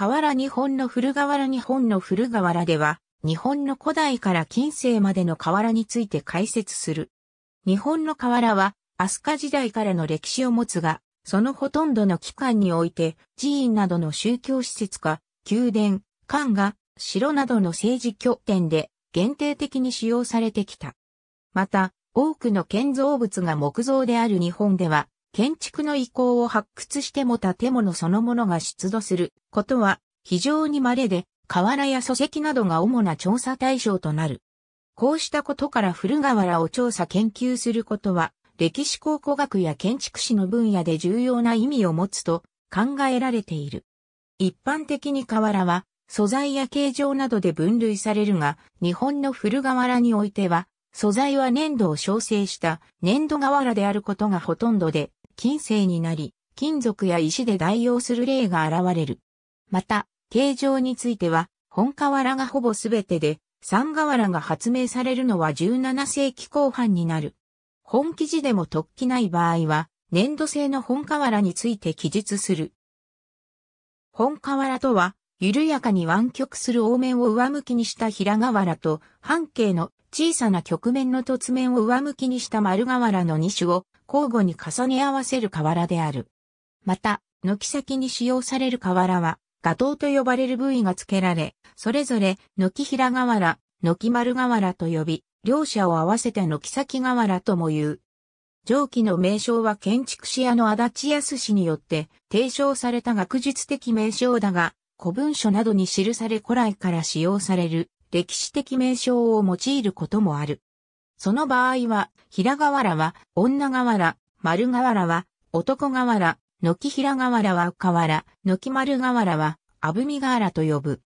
河原日本の古河原日本の古河原では、日本の古代から近世までの河原について解説する。日本の河原は、飛鳥時代からの歴史を持つが、そのほとんどの期間において、寺院などの宗教施設か、宮殿、官が、城などの政治拠点で限定的に使用されてきた。また、多くの建造物が木造である日本では、建築の意向を発掘しても建物そのものが出土することは非常に稀で、瓦や礎石などが主な調査対象となる。こうしたことから古瓦を調査研究することは、歴史考古学や建築史の分野で重要な意味を持つと考えられている。一般的に瓦は素材や形状などで分類されるが、日本の古瓦においては、素材は粘土を焼成した粘土瓦であることがほとんどで、金星になり、金属や石で代用する例が現れる。また、形状については、本瓦がほぼすべてで、三瓦が発明されるのは17世紀後半になる。本記事でも突起ない場合は、粘土製の本瓦について記述する。本瓦とは、緩やかに湾曲する凹面を上向きにした平瓦と半径の小さな曲面の突面を上向きにした丸瓦の2種を交互に重ね合わせる瓦である。また、軒先に使用される瓦は、画頭と呼ばれる部位が付けられ、それぞれ、軒平瓦、軒丸瓦と呼び、両者を合わせて軒先瓦とも言う。上記の名称は建築士屋の足立康氏によって提唱された学術的名称だが、古文書などに記され古来から使用される歴史的名称を用いることもある。その場合は、平瓦は女瓦、丸瓦は男瓦、軒平瓦は瓦、軒丸瓦はあぶみ瓦と呼ぶ。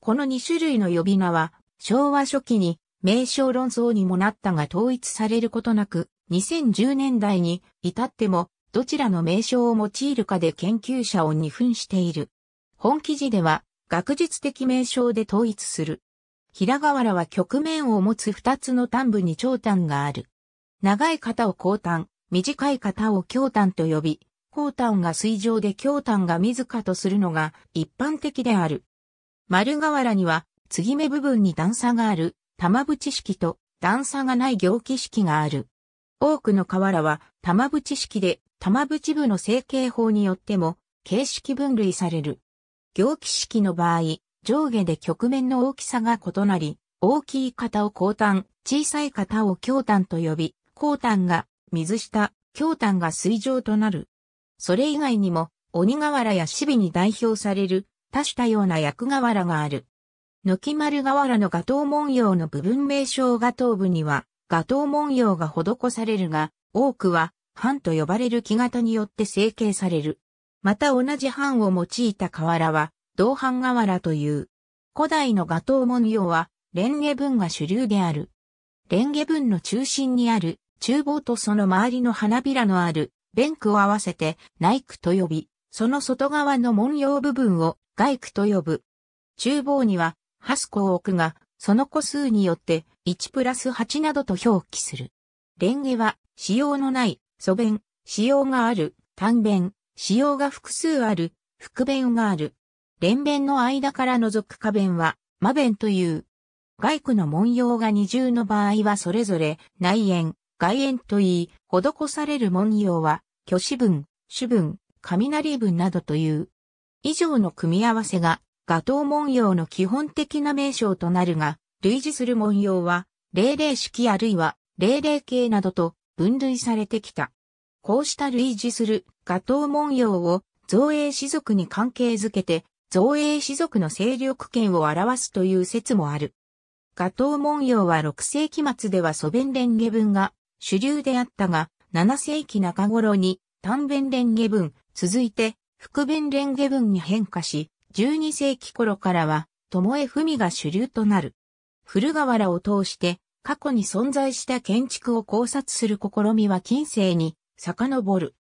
この2種類の呼び名は、昭和初期に名称論争にもなったが統一されることなく、2010年代に至ってもどちらの名称を用いるかで研究者を二分している。本記事では学術的名称で統一する平瓦は局面を持つ二つの端部に長短がある。長い型を後端、短い型を強端と呼び、後端が水上で強端が自らとするのが一般的である。丸瓦には、継ぎ目部分に段差がある、玉縁式と段差がない行基式がある。多くの瓦は玉縁式で、玉縁部の成形法によっても、形式分類される。行基式の場合、上下で曲面の大きさが異なり、大きい型を高端、小さい型を強端と呼び、高端が水下、強端が水上となる。それ以外にも、鬼瓦や守備に代表される多種多様な役瓦がある。軒丸瓦の画頭文様の部分名称画頭部には、画頭文様が施されるが、多くは、藩と呼ばれる木型によって成形される。また同じ藩を用いた瓦は、銅版瓦という。古代の画頭文様は、レンゲ文が主流である。レンゲ文の中心にある、厨房とその周りの花びらのある、ベンクを合わせて、内区と呼び、その外側の文様部分を外区と呼ぶ。厨房には、ハスコを置くが、その個数によって1プラス8などと表記する。レンゲは、使用のない、素弁、使用がある、単弁、使用が複数ある、複弁がある。連弁の間から除く花弁は、魔弁という。外区の文様が二重の場合はそれぞれ、内縁、外縁といい、施される文様は、虚子文、主文、雷文などという。以上の組み合わせが、画頭文様の基本的な名称となるが、類似する文様は、霊霊式あるいは、霊霊形などと分類されてきた。こうした類似する画頭文様を、造営士族に関係づけて、造営士族の勢力圏を表すという説もある。画頭文様は6世紀末ではソ弁連下文が主流であったが、7世紀中頃に単弁連下文、続いて副弁連下文に変化し、12世紀頃からは、巴文が主流となる。古河原を通して、過去に存在した建築を考察する試みは近世に遡る。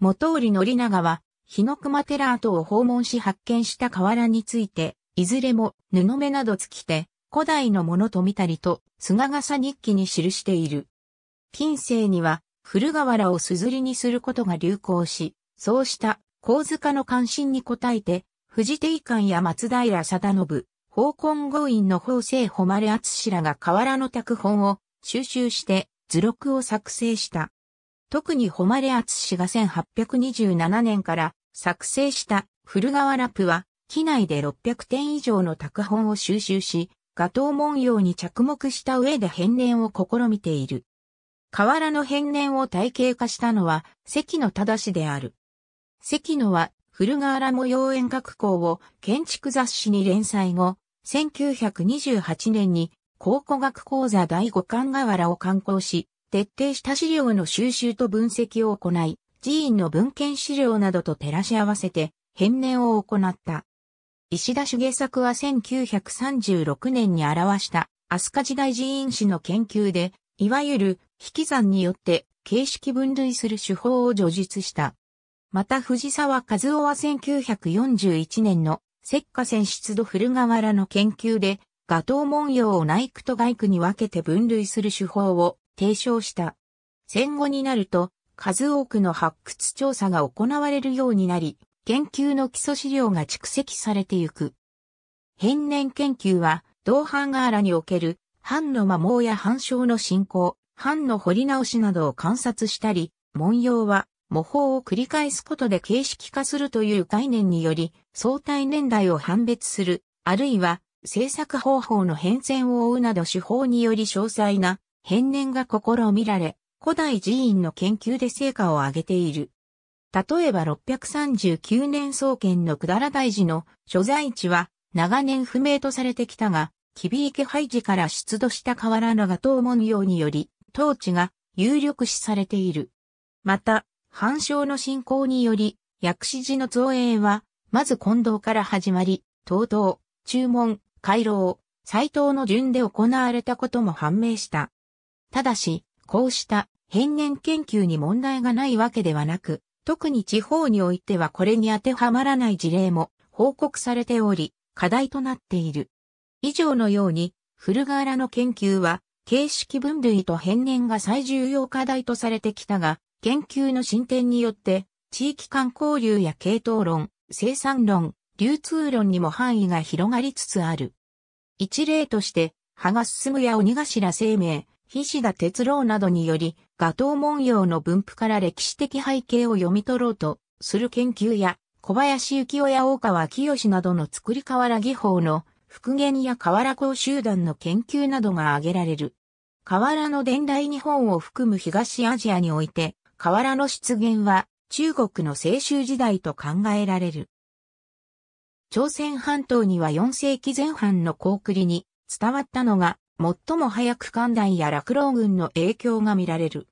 元織宣長は日の熊寺跡を訪問し発見した瓦について、いずれも布目など尽きて、古代のものと見たりと、菅笠日記に記している。近世には、古瓦を硯りにすることが流行し、そうした、甲塚の関心に応えて、藤帝館や松平定信、宝根合院の法政誉厚らが瓦の拓本を収集して図録を作成した。特に誉厚が1827年から作成した古川ラプは、機内で600点以上の拓本を収集し、画頭文様に着目した上で変年を試みている。河原の変年を体系化したのは関野正である。関野は古河原模様園学校を建築雑誌に連載後、1928年に考古学講座第五巻河原を刊行し、徹底した資料の収集と分析を行い、寺院の文献資料などと照らし合わせて変年を行った。石田茂作は1936年に表した飛鳥時代寺院史の研究で、いわゆる引き算によって形式分類する手法を叙述した。また藤沢和夫は1941年の石化線出土古河原の研究で、画頭文様を内区と外区に分けて分類する手法を提唱した。戦後になると、数多くの発掘調査が行われるようになり、研究の基礎資料が蓄積されてゆく。変年研究は、同伴瓦における、藩の摩耗や藩症の進行、藩の掘り直しなどを観察したり、文様は、模倣を繰り返すことで形式化するという概念により、相対年代を判別する、あるいは、制作方法の変遷を追うなど手法により詳細な変年が試みられ、古代寺院の研究で成果を上げている。例えば639年創建の百済大寺の所在地は長年不明とされてきたが、キビ池廃寺から出土した河原の長東門うにより、当地が有力視されている。また、反証の信仰により、薬師寺の造営は、まず近藤から始まり、東東、注文、回廊、斎藤の順で行われたことも判明した。ただし、こうした変年研究に問題がないわけではなく、特に地方においてはこれに当てはまらない事例も報告されており、課題となっている。以上のように、古河原の研究は、形式分類と変年が最重要課題とされてきたが、研究の進展によって、地域間交流や系統論、生産論、流通論にも範囲が広がりつつある。一例として、葉が進むや鬼頭生命、菱田哲郎などにより、画頭文様の分布から歴史的背景を読み取ろうとする研究や、小林幸夫や大川清などの作り瓦技法の復元や瓦工集団の研究などが挙げられる。瓦の伝来日本を含む東アジアにおいて、瓦の出現は中国の青州時代と考えられる。朝鮮半島には4世紀前半の高句麗に伝わったのが最も早く寒暖や落老群の影響が見られる。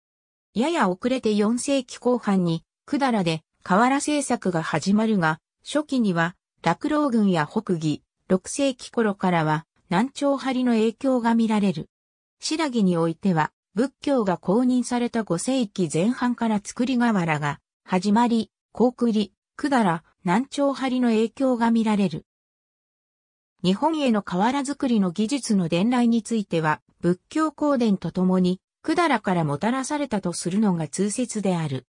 やや遅れて4世紀後半に、百済で河原政策が始まるが、初期には、落老群や北義、6世紀頃からは、南朝張の影響が見られる。白木においては、仏教が公認された5世紀前半から作り河原が始まり、高栗、百済、南朝張の影響が見られる。日本への瓦作りの技術の伝来については、仏教公伝とともに、だらからもたらされたとするのが通説である。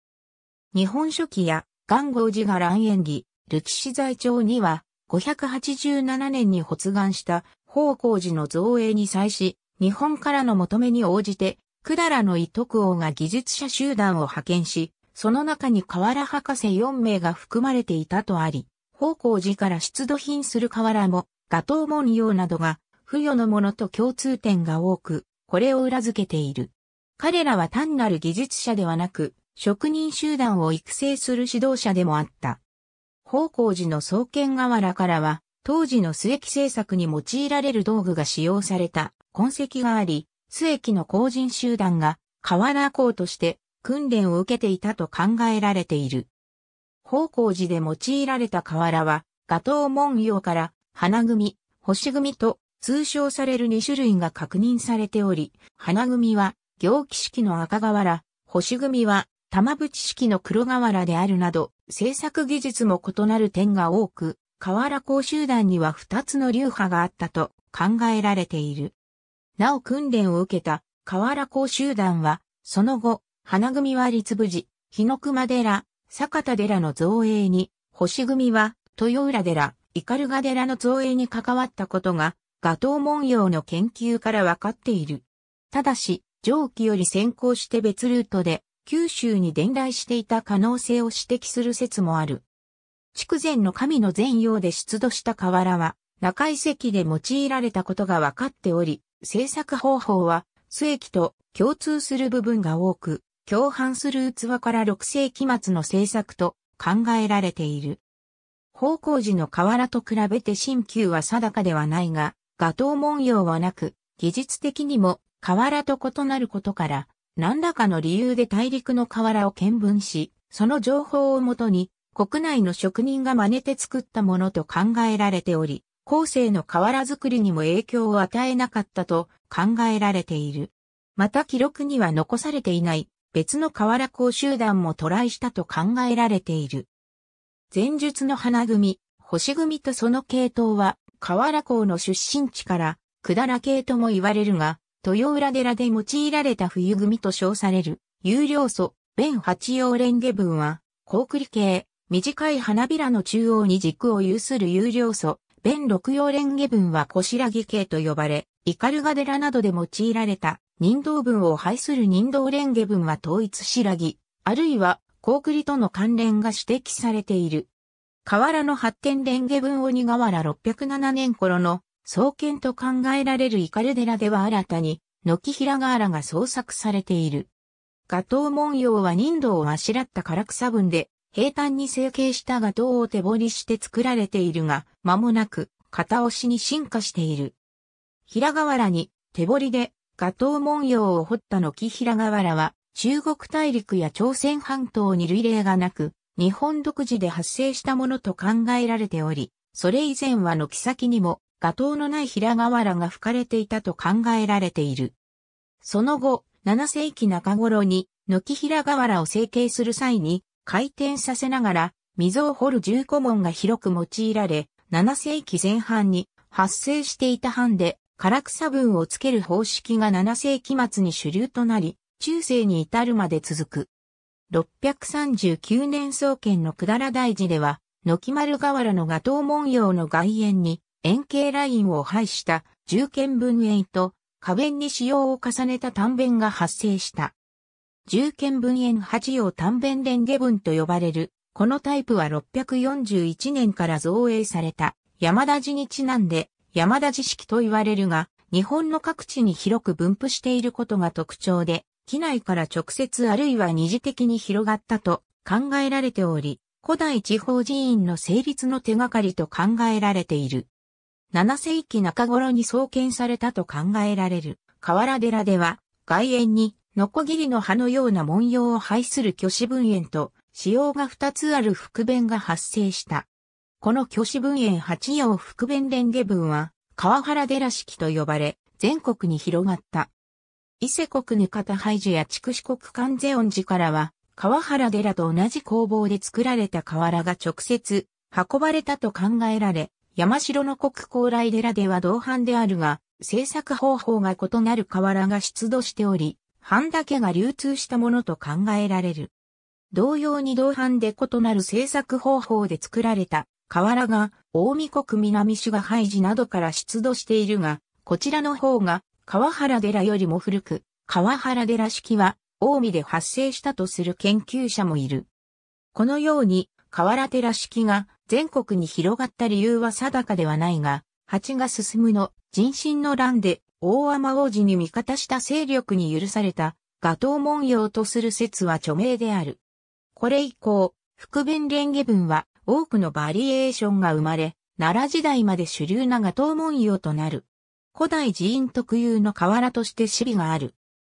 日本書紀や、元号寺が乱縁理、歴史財庁には、587年に発願した宝光寺の造営に際し、日本からの求めに応じて、だらの伊徳王が技術者集団を派遣し、その中に河原博士4名が含まれていたとあり、宝光寺から出土品する河原もガモン・文様などが、不与のものと共通点が多く、これを裏付けている。彼らは単なる技術者ではなく、職人集団を育成する指導者でもあった。宝光寺の創建瓦からは、当時の末木製作に用いられる道具が使用された痕跡があり、末木の工人集団が瓦工として訓練を受けていたと考えられている。宝光寺で用いられたガトは、モン・文様から花組、星組と通称される2種類が確認されており、花組は行基式の赤瓦、星組は玉淵式の黒瓦であるなど、制作技術も異なる点が多く、河原公集団には2つの流派があったと考えられている。なお訓練を受けた河原公集団は、その後、花組は立部寺、日の熊寺、坂田寺の造営に、星組は豊浦寺、イカルガ寺の造営に関わったことが、ガトー文様の研究から分かっている。ただし、上記より先行して別ルートで、九州に伝来していた可能性を指摘する説もある。筑前の神の全用で出土した瓦は、中遺跡で用いられたことが分かっており、制作方法は、末期と共通する部分が多く、共犯する器から6世紀末の制作と考えられている。方向時の瓦と比べて新旧は定かではないが、画頭文様はなく、技術的にも瓦と異なることから、何らかの理由で大陸の瓦を見分し、その情報をもとに、国内の職人が真似て作ったものと考えられており、後世の瓦作りにも影響を与えなかったと考えられている。また記録には残されていない別の瓦工集団もトライしたと考えられている。前述の花組、星組とその系統は、河原港の出身地から、くだら系とも言われるが、豊浦寺で用いられた冬組と称される、有料素、弁八葉蓮華文は、高栗系、短い花びらの中央に軸を有する有料素、弁六葉蓮華文は小白木系と呼ばれ、イカルガ寺などで用いられた、人道文を排する人道蓮華文は統一白木、あるいは高栗との関連が指摘されている。河原の発展蓮華文鬼河原607年頃の創建と考えられるル寺では新たに、軒平河原が創作されている。画頭文様は人道をあしらった唐草文で、平坦に成形した画頭を手彫りして作られているが、間もなく、片押しに進化している。平河原に手彫りで画頭文様を彫った軒平河原は、中国大陸や朝鮮半島に類例がなく、日本独自で発生したものと考えられており、それ以前は軒先にも、画頭のない平瓦が吹かれていたと考えられている。その後、7世紀中頃に、軒平瓦を成形する際に、回転させながら、溝を掘る重古門が広く用いられ、7世紀前半に発生していた藩で、唐草文をつける方式が7世紀末に主流となり、中世に至るまで続く。639年創建の下ら大寺では、軒丸河原の画頭文様の外縁に円形ラインを配した重剣文縁と花弁に使用を重ねた短弁が発生した。重剣文縁八葉短弁蓮華文と呼ばれる、このタイプは641年から造営された山田寺にちなんで山田寺式と言われるが、日本の各地に広く分布していることが特徴で、機内から直接あるいは二次的に広がったと考えられており、古代地方寺院の成立の手がかりと考えられている。7世紀中頃に創建されたと考えられる河原寺では、外苑にノコギリの葉のような文様を配する虚子文苑と、使用が2つある副弁が発生した。この虚子文苑八葉副弁連下文は、河原寺式と呼ばれ、全国に広がった。伊勢国ぬかた廃寺や筑紫国関世恩寺からは、川原寺と同じ工房で作られた瓦が直接運ばれたと考えられ、山城の国高麗寺では同伴であるが、制作方法が異なる瓦が出土しており、半だけが流通したものと考えられる。同様に同伴で異なる制作方法で作られた瓦が、大見国南種が廃寺などから出土しているが、こちらの方が川原寺よりも古く、川原寺式は、近江で発生したとする研究者もいる。このように、河原寺式が全国に広がった理由は定かではないが、蜂が進むの人心の乱で大天王子に味方した勢力に許された画頭文様とする説は著名である。これ以降、福弁連下文は多くのバリエーションが生まれ、奈良時代まで主流な画頭文様となる。古代寺院特有の瓦としてシビがある。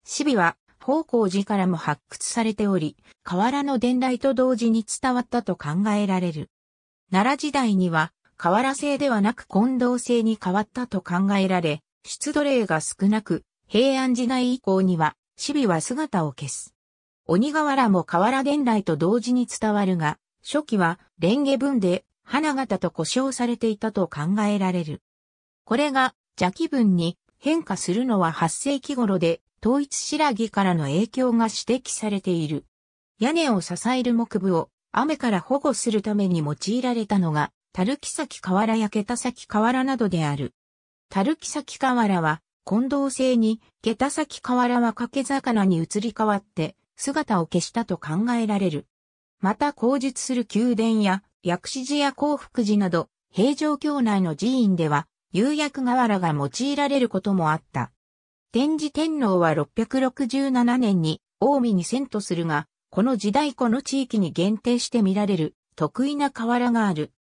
シビは、宝光寺からも発掘されており、瓦の伝来と同時に伝わったと考えられる。奈良時代には、瓦製ではなく近藤製に変わったと考えられ、出土例が少なく、平安時代以降には、シビは姿を消す。鬼瓦も瓦伝来と同時に伝わるが、初期はレンゲ文で花形と呼称されていたと考えられる。これが邪気分に変化するのは8世紀頃で、統一白木からの影響が指摘されている。屋根を支える木部を雨から保護するために用いられたのが、たるき先瓦や桁先瓦などである。たるき先瓦は、混同性に、桁先瓦は掛け魚に移り変わって、姿を消したと考えられる。また、口述する宮殿や、薬師寺や幸福寺など、平城京内の寺院では、釉薬瓦が用いられることもあった。天智天皇は667年に近江に遷都するが、この時代この地域に限定して見られる得意な瓦がある。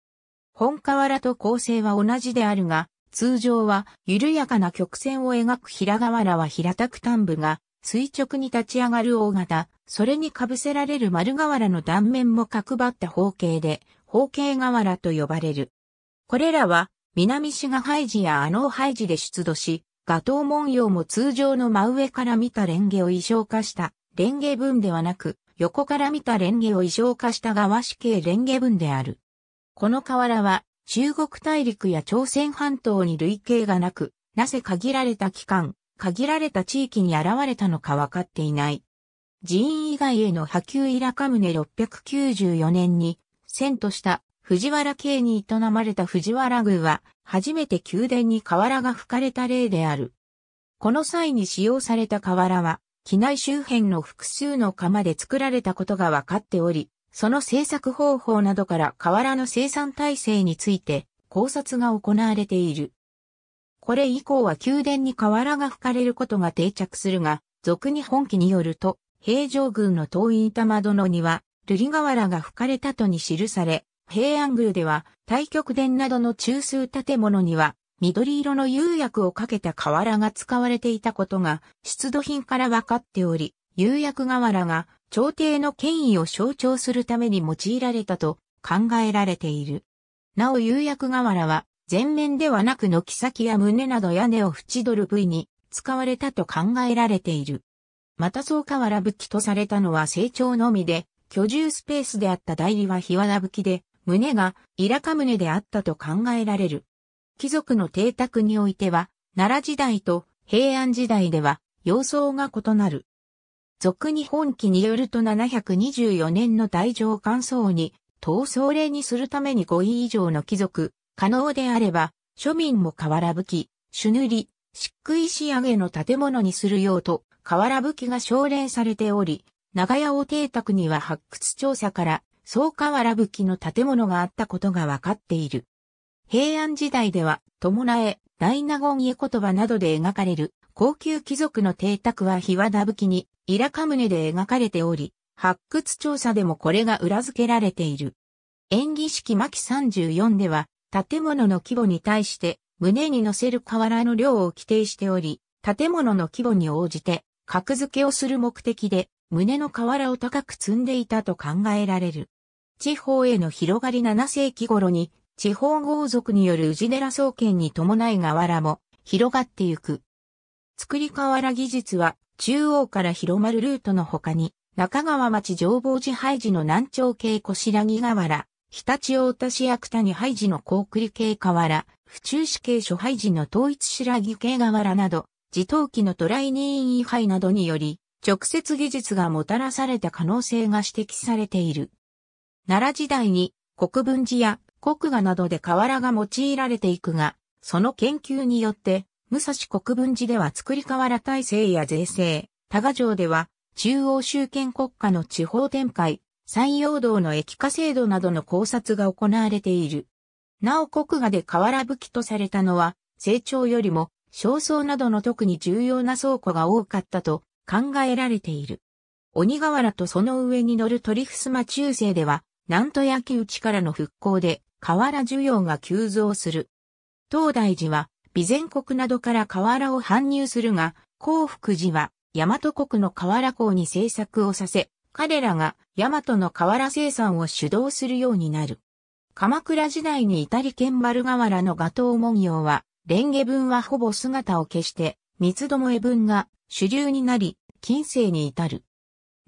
本瓦と構成は同じであるが、通常は緩やかな曲線を描く平瓦は平たく端部が垂直に立ち上がる大型、それに被せられる丸瓦の断面も角張った方形で、方形瓦と呼ばれる。これらは南シガハイジやアノーハイジで出土し、ガトー文様も通常の真上から見たレンゲを異常化したレンゲ文ではなく、横から見たレンゲを異常化した側和紙系レンゲ文である。この瓦は中国大陸や朝鮮半島に類型がなく、なぜ限られた期間、限られた地域に現れたのか分かっていない。寺院以外への波及イラカムネ694年に遷都した藤原家に営まれた藤原宮は、初めて宮殿に瓦が吹かれた例である。この際に使用された瓦は、機内周辺の複数の窯で作られたことが分かっており、その製作方法などから瓦の生産体制について考察が行われている。これ以降は宮殿に瓦が吹かれることが定着するが、俗に本記によると、平城宮の遠い板窓のには、瑠璃瓦が吹かれたとに記され、平安宮では、太極殿などの中枢建物には、緑色の釉薬をかけた瓦が使われていたことが、出土品から分かっており、釉薬瓦が朝廷の権威を象徴するために用いられたと考えられている。なお釉薬瓦は、前面ではなく軒先や胸など屋根を縁取る部位に使われたと考えられている。またそう瓦武きとされたのは成長のみで、居住スペースであった代理は日和武きで、胸がイラカネであったと考えられる。貴族の邸宅においては、奈良時代と平安時代では様相が異なる。俗日本記によると724年の大乗乾燥に、闘争令にするために5位以上の貴族、可能であれば、庶民も河原吹き、朱塗り、漆喰仕上げの建物にするようと、河原吹きが奨励されており、長屋を邸宅には発掘調査から草河原きの建物があったことがわかっている。平安時代では、友え、大納言家言葉などで描かれる、高級貴族の邸宅は日和田きに、イラカムネで描かれており、発掘調査でもこれが裏付けられている。演技式巻34では、建物の規模に対して、胸に乗せる瓦の量を規定しており、建物の規模に応じて、格付けをする目的で、胸の瓦を高く積んでいたと考えられる。地方への広がり7世紀頃に、地方豪族による宇治寺創建に伴い瓦も広がってゆく。作り瓦技術は中央から広まるルートの他に、中川町上坊寺廃寺の南朝系小白木瓦、日立大田市役谷廃寺の高栗系瓦、府中市系諸廃寺の統一白木系瓦など、自頭期のトライニーン位などにより、直接技術がもたらされた可能性が指摘されている。奈良時代に国分寺や国画などで瓦が用いられていくが、その研究によって、武蔵国分寺では作り瓦体制や税制、多賀城では中央集権国家の地方展開、山陽道の液化制度などの考察が行われている。なお国画で瓦武器とされたのは、成長よりも、焦燥などの特に重要な倉庫が多かったと考えられている。鬼瓦とその上に乗る鳥襖中世では、南都焼き打ちからの復興で、瓦需要が急増する。東大寺は、備前国などから瓦を搬入するが、幸福寺は、大和国の瓦港に制作をさせ、彼らが大和の瓦生産を主導するようになる。鎌倉時代にイタリケンバル瓦の画頭文様は、レンゲ文はほぼ姿を消して、三つどもえ文が主流になり、近世に至る。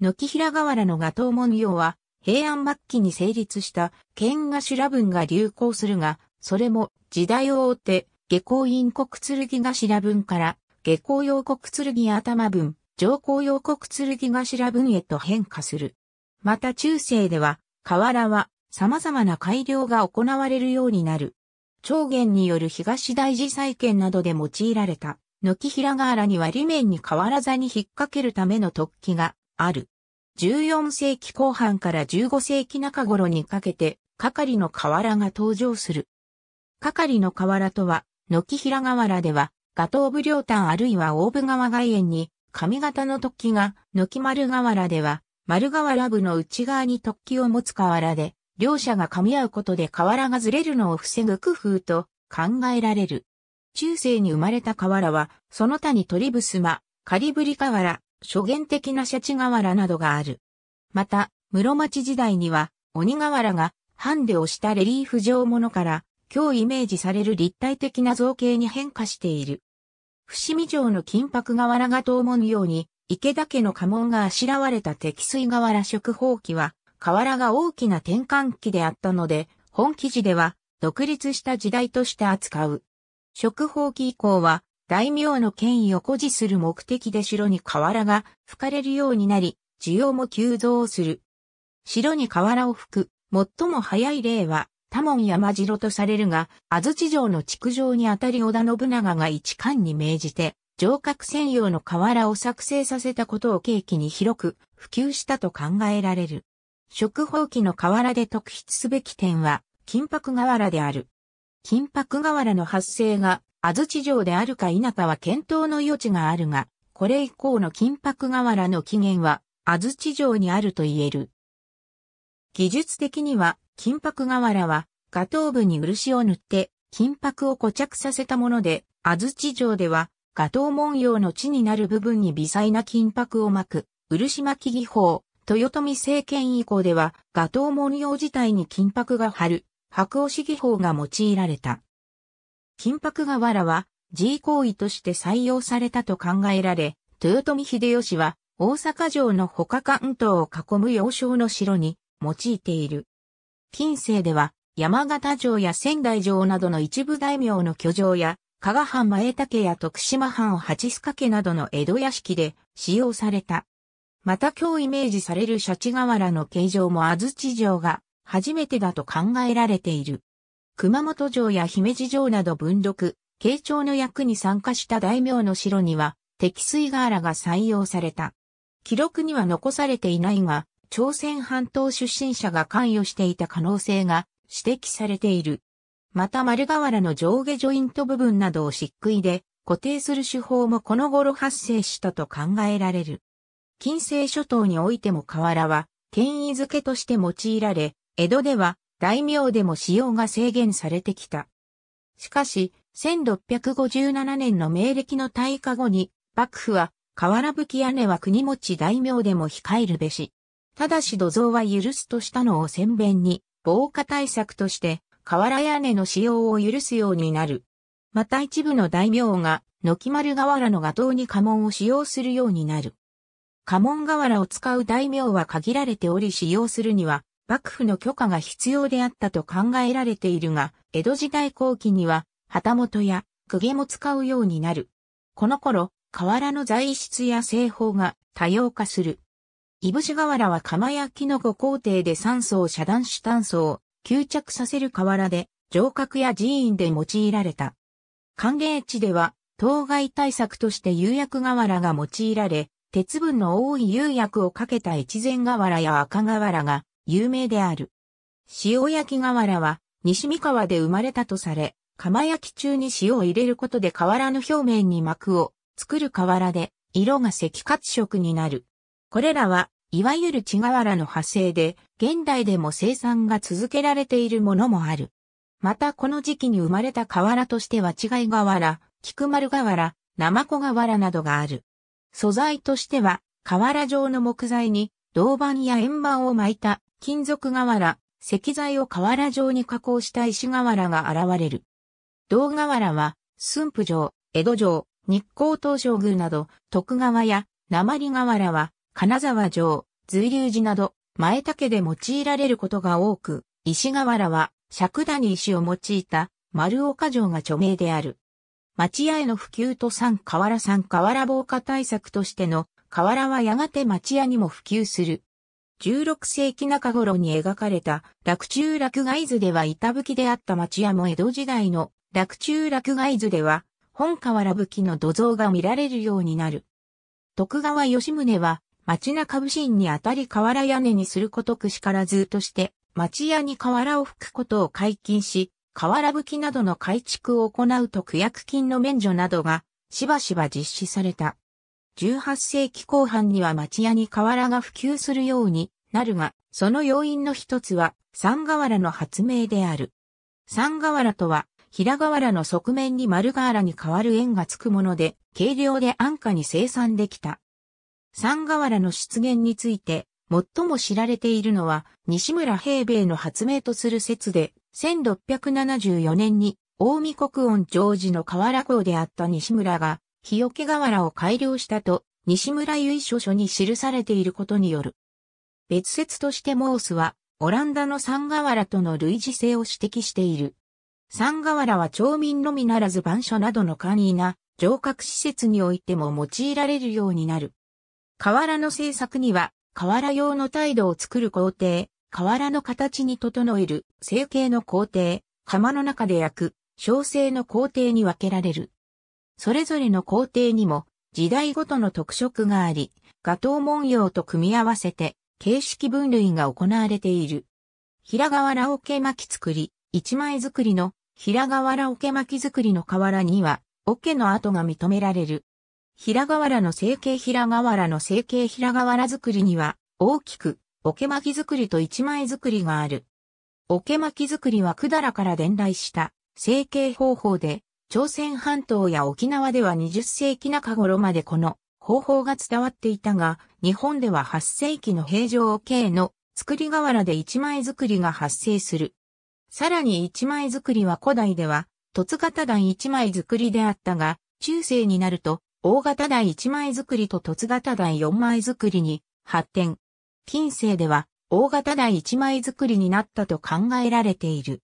軒平瓦の画頭文様は、平安末期に成立した剣が修羅文が流行するが、それも時代を追って、下校院国剣が修羅文から、下校用国剣頭文、上校用国剣が修羅文へと変化する。また中世では、河原は様々な改良が行われるようになる。長元による東大寺再建などで用いられた。軒平瓦には裏面に瓦座に引っ掛けるための突起がある。14世紀後半から15世紀中頃にかけて、係の瓦が登場する。係の瓦とは、軒平瓦では、ガトーブ両端あるいはオーブ側外縁に、髪型の突起が、軒丸瓦では、丸瓦部の内側に突起を持つ瓦で、両者が噛み合うことで瓦がずれるのを防ぐ工夫と考えられる。中世に生まれた瓦は、その他に鳥ブスマ、カリブリ瓦、諸元的なシャチ瓦などがある。また、室町時代には、鬼瓦が、ハンデをしたレリーフ状ものから、今日イメージされる立体的な造形に変化している。伏見城の金箔瓦がと思うように、池田家の家紋があしらわれた敵水瓦食宝器は、瓦が大きな転換期であったので、本記事では、独立した時代として扱う。食放棄以降は、大名の権威を誇示する目的で城に瓦が吹かれるようになり、需要も急増する。城に瓦を吹く、最も早い例は、多門山城とされるが、安土城の築城にあたり織田信長が一貫に命じて、城郭専用の瓦を作成させたことを契機に広く普及したと考えられる。食放棄の瓦で特筆すべき点は、金箔瓦である。金箔瓦の発生が安土城であるか否かは検討の余地があるが、これ以降の金箔瓦の起源は安土城にあると言える。技術的には金箔瓦は画頭部に漆を塗って金箔を固着させたもので、安土城では画頭文様の地になる部分に微細な金箔を巻く漆巻き技法、豊臣政権以降では画頭文様自体に金箔が貼る白押し技法が用いられた。金箔瓦は G 行為として採用されたと考えられ、豊臣秀吉は大阪城の他関東を囲む要衝の城に用いている。近世では山形城や仙台城などの一部大名の居城や、加賀藩前竹や徳島藩八須賀家などの江戸屋敷で使用された。また今日イメージされるシャチ瓦の形状も安土城が初めてだと考えられている。熊本城や姫路城など文禄、慶長の役に参加した大名の城には、敵水瓦が採用された。記録には残されていないが、朝鮮半島出身者が関与していた可能性が指摘されている。また丸瓦の上下ジョイント部分などを漆喰で固定する手法もこの頃発生したと考えられる。近世諸島においても瓦は、権威付けとして用いられ、江戸では大名でも使用が制限されてきた。しかし、1657年の明暦の大化後に、幕府は、瓦吹屋根は国持ち大名でも控えるべし。ただし土蔵は許すとしたのを先弁に、防火対策として、瓦屋根の使用を許すようになる。また一部の大名が、軒丸瓦の画塔に家紋を使用するようになる。家紋瓦を使う大名は限られており使用するには、幕府の許可が必要であったと考えられているが、江戸時代後期には、旗本や公家も使うようになる。この頃、河原の材質や製法が多様化する。いぶし瓦は釜や木の子工程で酸素を遮断し炭素を吸着させる瓦で、城郭や寺院で用いられた。歓迎地では、当該対策として釉薬瓦が用いられ、鉄分の多い釉薬をかけた越前瓦や赤瓦が有名である。塩焼き瓦は、西三河で生まれたとされ、釜焼き中に塩を入れることで瓦の表面に膜を作る瓦で、色が赤褐色になる。これらは、いわゆる地瓦の派生で、現代でも生産が続けられているものもある。またこの時期に生まれた瓦としては違い瓦、菊丸瓦、生子瓦などがある。素材としては、瓦状の木材に銅板や円盤を巻いた金属瓦、石材を瓦状に加工した石瓦が現れる。銅瓦は、駿府城、江戸城、日光東照宮など、徳川や鉛瓦は、金沢城、随流寺など、前竹で用いられることが多く、石瓦は、尺谷石を用いた丸岡城が著名である。町屋への普及と三河原三河原防火対策としての河原はやがて町屋にも普及する。16世紀中頃に描かれた落中落外図では板吹きであった町屋も江戸時代の落中落外図では本河原吹きの土蔵が見られるようになる。徳川吉宗は町中武神にあたり河原屋根にすることくしからずとして町屋に河原を吹くことを解禁し、河原吹きなどの改築を行うと区役金の免除などがしばしば実施された。18世紀後半には町屋に瓦が普及するようになるが、その要因の一つは、三瓦の発明である。三瓦とは、平瓦の側面に丸瓦に変わる円がつくもので、軽量で安価に生産できた。三瓦の出現について、最も知られているのは、西村平米の発明とする説で、1674年に、大見国音上時の瓦港であった西村が、日よけ瓦を改良したと、西村由緒書に記されていることによる。別説としてモースは、オランダの三瓦との類似性を指摘している。三瓦は町民のみならず番所などの簡易な城郭施設においても用いられるようになる。瓦の製作には、瓦用の態度を作る工程、瓦の形に整える、成形の工程、釜の中で焼く、焼成の工程に分けられる。それぞれの工程にも時代ごとの特色があり、画頭文様と組み合わせて形式分類が行われている。平瓦桶巻き作り、一枚作りの平瓦桶巻き作りの瓦には桶の跡が認められる。平瓦の成形平瓦の成形平瓦作りには大きく桶巻き作りと一枚作りがある。桶巻き作りは百済から伝来した成形方法で朝鮮半島や沖縄では20世紀中頃までこの方法が伝わっていたが、日本では8世紀の平城系の作り瓦で一枚作りが発生する。さらに一枚作りは古代では、凸型台一枚作りであったが、中世になると、大型台一枚作りと凸型台四枚作りに発展。近世では、大型台一枚作りになったと考えられている。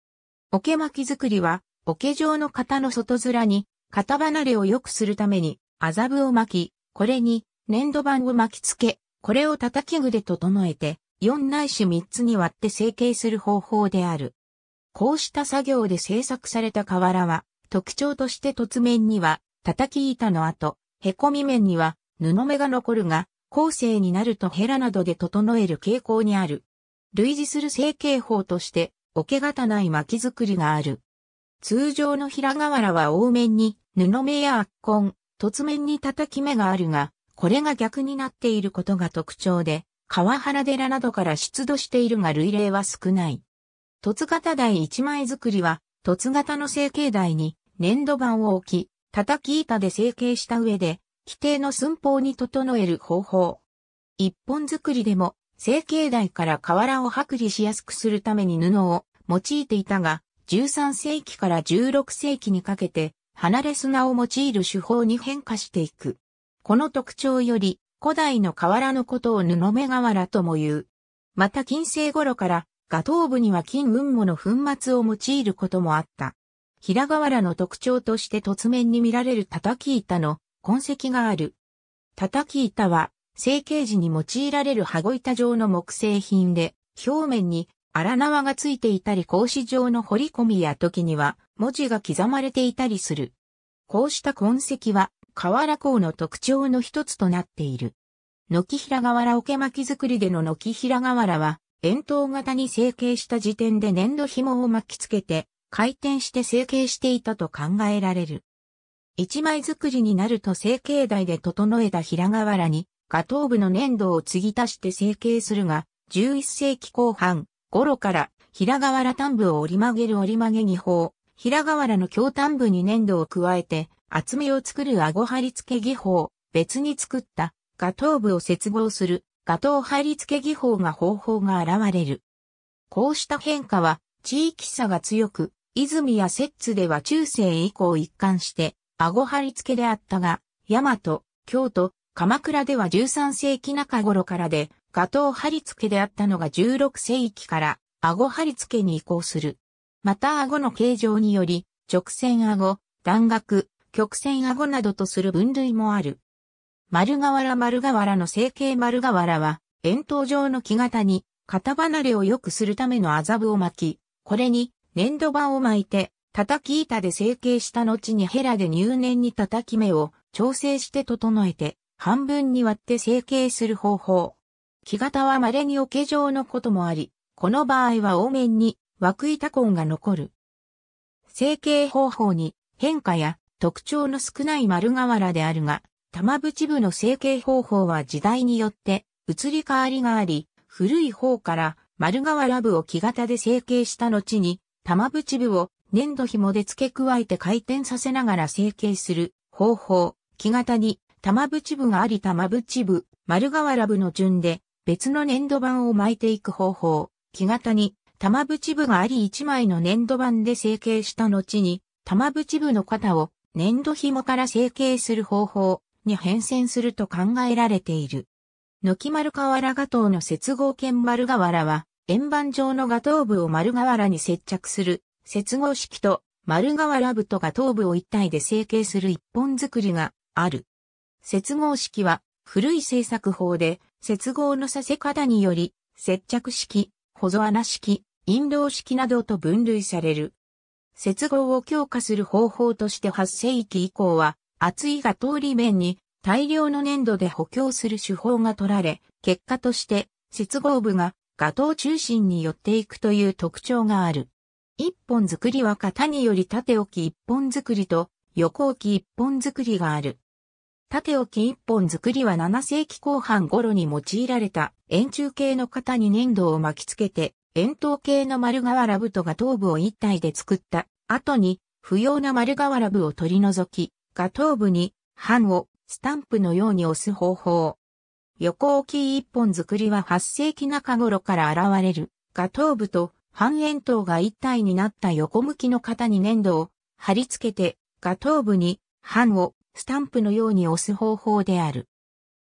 桶巻き作りは、桶状の型の外面に、型離れを良くするために、麻布を巻き、これに粘土板を巻き付け、これを叩き具で整えて、4ないし3つに割って成形する方法である。こうした作業で製作された瓦は、特徴として凸面には、叩き板の後、凹み面には、布目が残るが、後世になるとヘラなどで整える傾向にある。類似する成形法として、桶型内巻き作りがある。通常の平瓦は多面に布目や圧痕、突面に叩き目があるが、これが逆になっていることが特徴で、川原寺などから出土しているが類例は少ない。凸型台一枚作りは、凸型の成形台に粘土板を置き、叩き板で成形した上で、規定の寸法に整える方法。一本作りでも、成形台から瓦を剥離しやすくするために布を用いていたが、13世紀から16世紀にかけて、離れ砂を用いる手法に変化していく。この特徴より、古代の瓦のことを布目瓦とも言う。また近世頃から、画頭部には金雲母の粉末を用いることもあった。平瓦の特徴として突面に見られる叩き板の痕跡がある。叩き板は、成形時に用いられる羽子板状の木製品で、表面に荒縄がついていたり格子状の彫り込みや時には文字が刻まれていたりする。こうした痕跡は河原港の特徴の一つとなっている。軒平瓦桶巻き作りでの軒平瓦は円筒型に成形した時点で粘土紐を巻きつけて回転して成形していたと考えられる。一枚作りになると成形台で整えた平瓦に、下頭部の粘土を継ぎ足して成形するが、11世紀後半、頃から平瓦端部を折り曲げる折り曲げ技法、平瓦の強端部に粘土を加えて厚みを作る顎貼り付け技法、別に作った画頭部を接合する画頭貼り付け技法が方法が現れる。こうした変化は地域差が強く、泉や摂津では中世以降一貫して顎貼り付けであったが、大和、京都、鎌倉では13世紀中頃からで、画頭貼り付けであったのが16世紀から顎貼り付けに移行する。また顎の形状により、直線顎、弾学、曲線顎などとする分類もある。丸瓦丸瓦の成形丸瓦は、円筒状の木型に、型離れを良くするための麻布を巻き、これに粘土板を巻いて、叩き板で成形した後にヘラで入念に叩き目を調整して整えて、半分に割って成形する方法。木型は稀に桶状のこともあり、この場合は多面に枠板痕が残る。成形方法に変化や特徴の少ない丸瓦であるが、玉縁部の成形方法は時代によって移り変わりがあり、古い方から丸瓦部を木型で成形した後に、玉縁部を粘土紐で付け加えて回転させながら成形する方法、木型に玉縁部があり玉縁部、丸瓦部の順で別の粘土板を巻いていく方法、木型に玉縁部があり1枚の粘土板で成形した後に、玉縁部の型を粘土紐から成形する方法に変遷すると考えられている。軒丸瓦画頭の接合剣丸瓦は、円盤状の画頭部を丸瓦に接着する接合式と丸瓦部と画頭部を一体で成形する一本作りがある。接合式は古い製作法で接合のさせ方により、接着式、保存穴式、引導式などと分類される。接合を強化する方法として8世紀以降は、厚いが通り面に大量の粘土で補強する手法が取られ、結果として接合部が画頭中心に寄っていくという特徴がある。一本作りは型により縦置き一本作りと横置き一本作りがある。縦置き一本作りは7世紀後半頃に用いられた円柱形の型に粘土を巻きつけて、円筒形の丸瓦太が頭部を一体で作った後に、不要な丸瓦部を取り除き、画頭部に版をスタンプのように押す方法。横置き一本作りは8世紀中頃から現れる画頭部と半円筒が一体になった横向きの型に粘土を貼り付けて画頭部に版をスタンプのように押す方法である。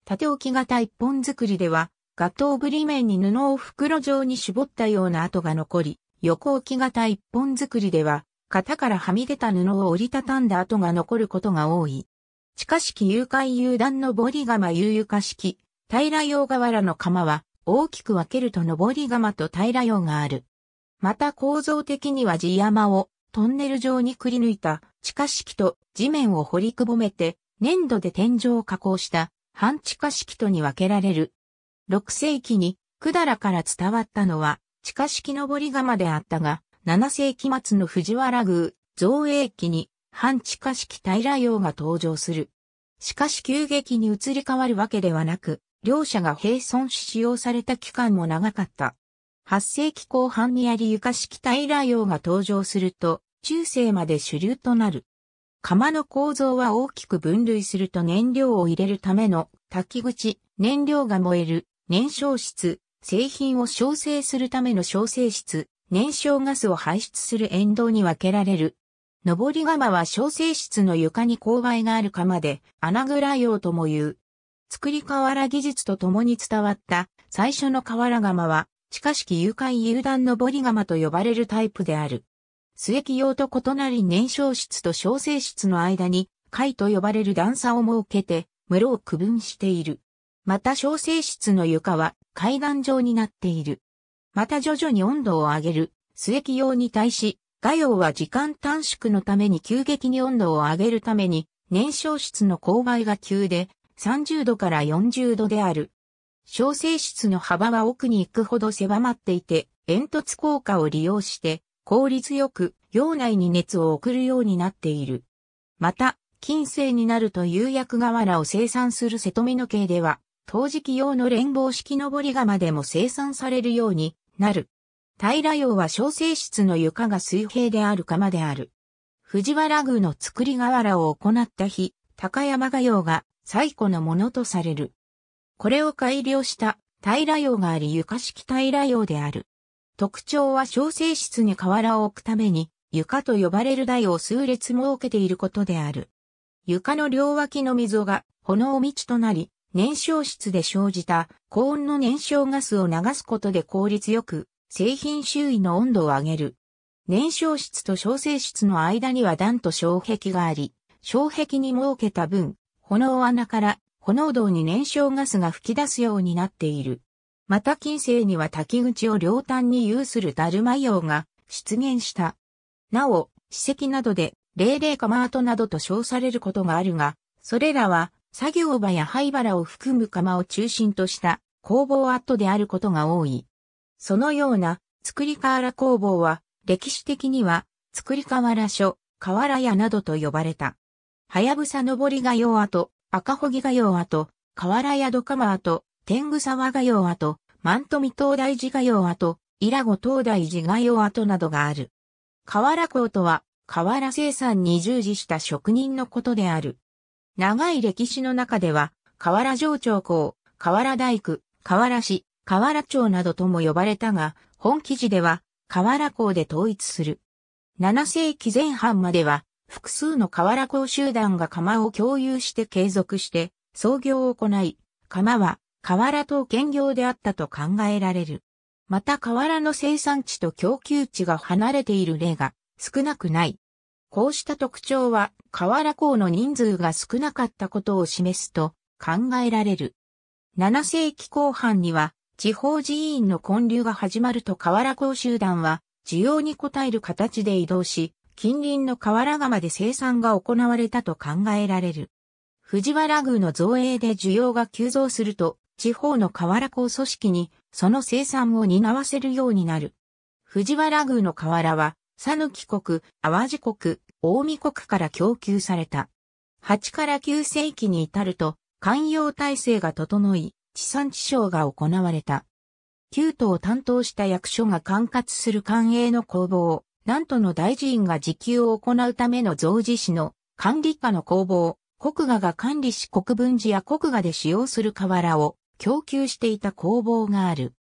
縦置き型一本作りでは、ガトーブリ面に布を袋状に絞ったような跡が残り、横置き型一本作りでは、型からはみ出た布を折りたたんだ跡が残ることが多い。地下式誘拐誘弾のボリマ誘床式、平用瓦の釜は、大きく分けると上り釜と平用がある。また構造的には地山を、トンネル状にくり抜いた地下式と地面を掘りくぼめて粘土で天井を加工した半地下式とに分けられる。6世紀に百済から伝わったのは地下式登り窯であったが、7世紀末の藤原宮、造営期に半地下式平洋が登場する。しかし急激に移り変わるわけではなく、両者が並存し使用された期間も長かった。8世紀後半にあり床式平用が登場すると、中世まで主流となる。釜の構造は大きく分類すると燃料を入れるための焚き口、燃料が燃える、燃焼室、製品を焼成するための焼成室、燃焼ガスを排出する沿道に分けられる。上り釜は焼成室の床に勾配がある釜で、穴蔵用とも言う。作り瓦技術とともに伝わった最初の瓦釜は、地し式誘拐誘弾のボリガマと呼ばれるタイプである。末気用と異なり燃焼室と小生室の間に、階と呼ばれる段差を設けて、室を区分している。また小生室の床は階段状になっている。また徐々に温度を上げる、末気用に対し、画用は時間短縮のために急激に温度を上げるために、燃焼室の勾配が急で、30度から40度である。小生室の幅は奥に行くほど狭まっていて、煙突効果を利用して効率よく容内に熱を送るようになっている。また、近世になると釉薬瓦を生産する瀬戸目の系では、陶磁器用の連棒式のぼり釜でも生産されるようになる。平用は小生室の床が水平である釜である。藤原宮の作り瓦を行った日、高山画用が最古のものとされる。これを改良した平用があり床式平用である。特徴は小生室に瓦を置くために床と呼ばれる台を数列設けていることである。床の両脇の溝が炎道となり、燃焼室で生じた高温の燃焼ガスを流すことで効率よく製品周囲の温度を上げる。燃焼室と小生室の間には段と障壁があり、障壁に設けた分、炎穴から炎道に燃焼ガスが吹き出すようになっている。また近世には滝口を両端に有するダルマ用が出現した。なお、史跡などで、霊霊カマートなどと称されることがあるが、それらは、作業場や灰原を含む釜を中心とした工房跡であることが多い。そのような作り瓦工房は、歴史的には、作り瓦所、瓦屋などと呼ばれた。はやぶさ登りが用跡、赤穂木画用跡、河原宿釜跡、天狗沢画用跡、万富東大寺画用跡、伊良湖東大寺画用跡などがある。河原港とは、河原生産に従事した職人のことである。長い歴史の中では、河原上長港、河原大工、河原市、河原町などとも呼ばれたが、本記事では、河原港で統一する。7世紀前半までは、複数の河原港集団が釜を共有して継続して操業を行い、釜は河原と兼業であったと考えられる。また河原の生産地と供給地が離れている例が少なくない。こうした特徴は河原港の人数が少なかったことを示すと考えられる。7世紀後半には地方寺院の建立が始まると河原港集団は需要に応える形で移動し、近隣の河原釜で生産が行われたと考えられる。藤原宮の造営で需要が急増すると、地方の河原港組織にその生産を担わせるようになる。藤原宮の河原は、佐抜国、淡路国、大見国から供給された。8から9世紀に至ると、寛容体制が整い、地産地消が行われた。旧都を担当した役所が管轄する官営の工房、南都の大寺院が時給を行うための増寺市の管理下の工房、国画が管理し国分寺や国画で使用する瓦を供給していた工房がある。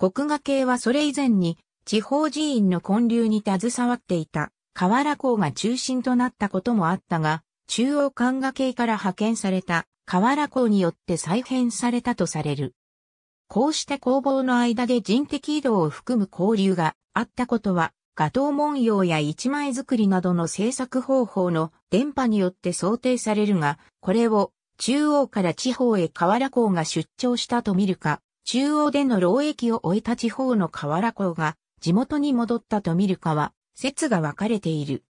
国画系はそれ以前に地方寺院の建立に携わっていた瓦工が中心となったこともあったが、中央管画系から派遣された瓦工によって再編されたとされる。こうして工房の間で人的移動を含む交流があったことは、画頭文様や一枚作りなどの制作方法の電波によって想定されるが、これを中央から地方へ河原港が出張したと見るか、中央での労役を終えた地方の河原港が地元に戻ったと見るかは、説が分かれている。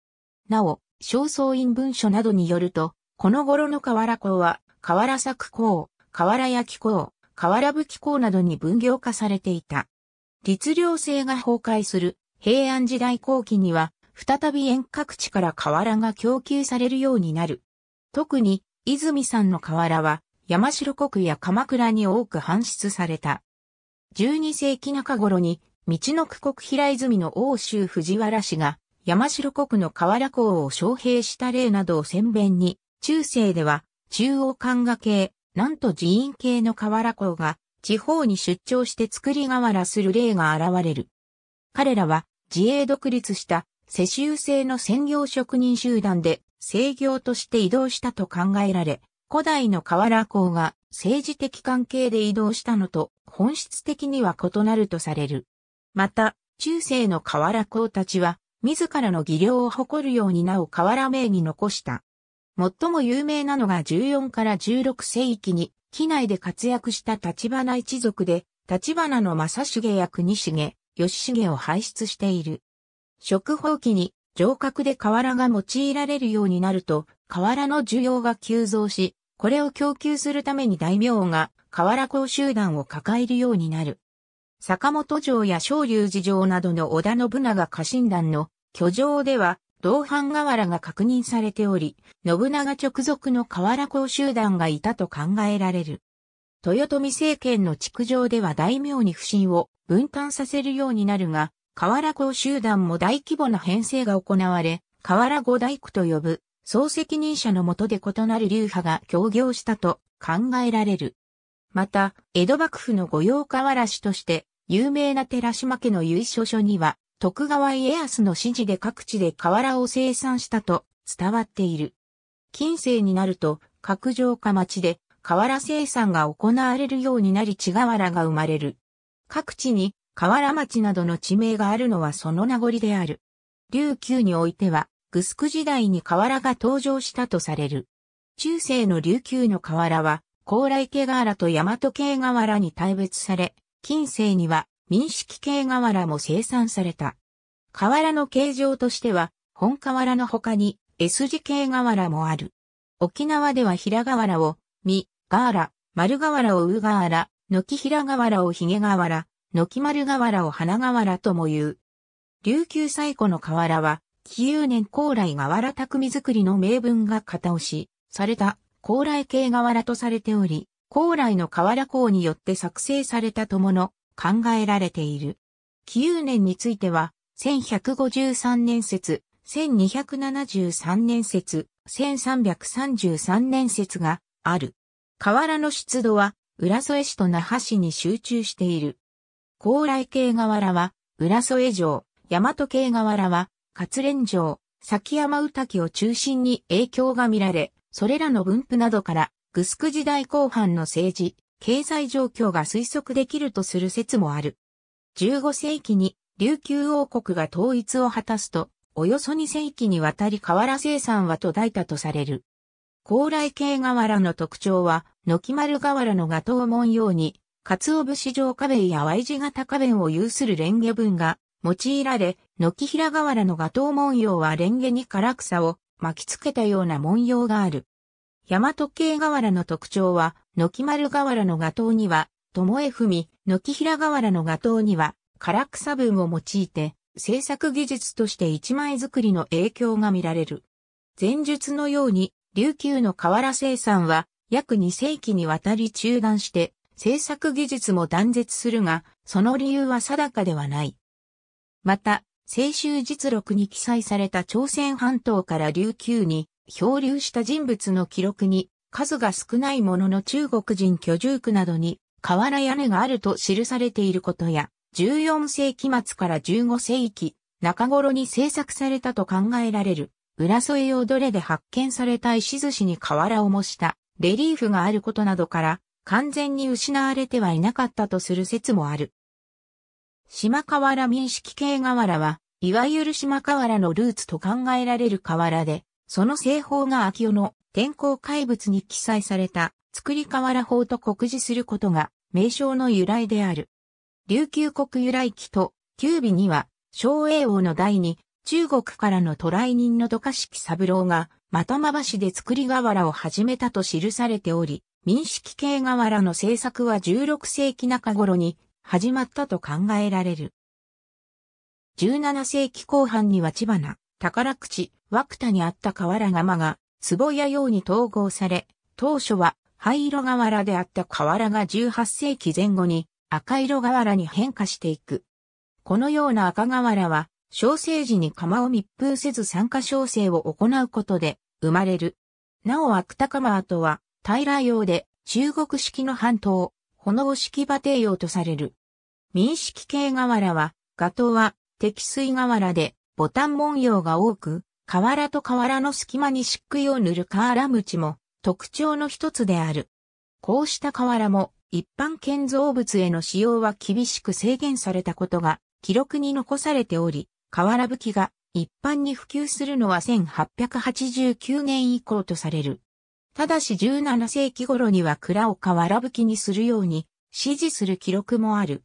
なお、正倉院文書などによると、この頃の河原港は、河原作港、河原焼港、河原吹港などに分業化されていた。律令制が崩壊する平安時代後期には、再び遠隔地から瓦が供給されるようになる。特に、泉さんの瓦は、山城国や鎌倉に多く搬出された。12世紀中頃に、道の区国平泉の欧州藤原氏が、山城国の河原港を招聘した例などを先弁に、中世では、中央管画系、なんと寺院系の河原港が、地方に出張して作り河原する例が現れる。彼らは、自営独立した世襲制の専業職人集団で制業として移動したと考えられ、古代の河原港が政治的関係で移動したのと本質的には異なるとされる。また、中世の河原港たちは自らの技量を誇るようになお河原名に残した。最も有名なのが14から16世紀に、機内で活躍した立花一族で、立花の正成や国重、義重を輩出している。食放棄に城郭で瓦が用いられるようになると、瓦の需要が急増し、これを供給するために大名が瓦工集団を抱えるようになる。坂本城や昇龍寺城などの織田信長家臣団の居城では、同伴瓦が確認されており、信長直属の瓦工集団がいたと考えられる。豊臣政権の築城では大名に不信を分担させるようになるが、河原公集団も大規模な編成が行われ、河原五大工と呼ぶ、総責任者のもとで異なる流派が協業したと考えられる。また、江戸幕府の御用河原氏として、有名な寺島家の由緒書には、徳川家康の指示で各地で河原を生産したと伝わっている。近世になると、角上化町で瓦生産が行われるようになり地瓦が生まれる。各地に河原町などの地名があるのはその名残である。琉球においては、グスク時代に河原が登場したとされる。中世の琉球の河原は、高麗系河原と大和系河原に大別され、近世には民式系河原も生産された。河原の形状としては、本河原の他に S 字系河原もある。沖縄では平河原を、み、ガーラ、丸ラをウガーラ、軒平ラをヒゲ瓦、軒丸ラを花ラとも言う。琉球最古の瓦は、紀有年高麗瓦匠作りの名文が型押し、された高麗系瓦とされており、高麗の瓦工によって作成されたともの、考えられている。紀有年については、1153年説、1273年説、1333年説がある。河原の出土は、浦添市と那覇市に集中している。高麗系河原は、浦添城、大和系河原は、勝連城、崎山宇滝を中心に影響が見られ、それらの分布などから、グスク時代後半の政治、経済状況が推測できるとする説もある。15世紀に琉球王国が統一を果たすと、およそ2世紀にわたり河原生産は途絶えたとされる。高麗系瓦の特徴は、軒丸瓦の画頭文様に、鰹節状花弁や Y 字型花弁を有するレンゲ文が用いられ、軒平瓦の画頭文様はレンゲに唐草を巻きつけたような文様がある。大和系瓦の特徴は、軒丸瓦の画頭には、巴文、軒平瓦の画頭には、唐草文を用いて、制作技術として一枚作りの影響が見られる。前述のように、琉球の瓦生産は約2世紀にわたり中断して、制作技術も断絶するが、その理由は定かではない。また、青州実録に記載された朝鮮半島から琉球に漂流した人物の記録に、数が少ないものの中国人居住区などに瓦屋根があると記されていることや、14世紀末から15世紀中頃に制作されたと考えられる浦添用どれで発見された石寿司に瓦を模したレリーフがあることなどから完全に失われてはいなかったとする説もある。島瓦民式系瓦は、いわゆる島瓦のルーツと考えられる瓦で、その製法が秋代の天候怪物に記載された作り瓦法と酷似することが名称の由来である。琉球国由来記と、九尾には、昭栄王の代に中国からの渡来人の渡嘉敷三郎が、又間橋で作り瓦を始めたと記されており、民式系瓦の制作は16世紀中頃に始まったと考えられる。17世紀後半には千葉な、宝口、枠田にあった瓦窯が、壺屋用に統合され、当初は灰色瓦であった瓦が18世紀前後に赤色瓦に変化していく。このような赤瓦は小生時に釜を密封せず酸化小生を行うことで生まれる。なおアクタカマとは平ら用で中国式の半島、炎式馬蹄用とされる。民式系瓦は、画頭は適水瓦でボタン文様が多く、瓦と瓦の隙間に漆喰を塗る瓦餅も特徴の一つである。こうした瓦も一般建造物への使用は厳しく制限されたことが記録に残されており、瓦葺きが一般に普及するのは1889年以降とされる。ただし17世紀頃には蔵を原葺きにするように指示する記録もある。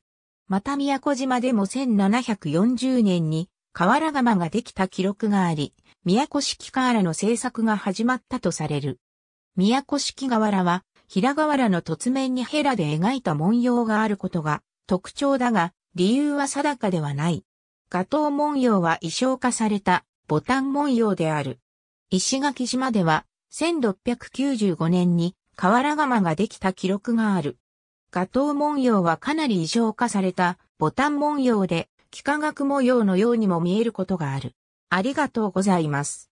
また宮古島でも1740年に瓦釜ができた記録があり、宮古式瓦の製作が始まったとされる。宮古式瓦は平河原の突面にヘラで描いた文様があることが特徴だが、理由は定かではない。ガトー文様は衣装化されたボタン文様である。石垣島では1695年に河原釜ができた記録がある。ガトー文様はかなり異常化されたボタン文様で幾何学模様のようにも見えることがある。ありがとうございます。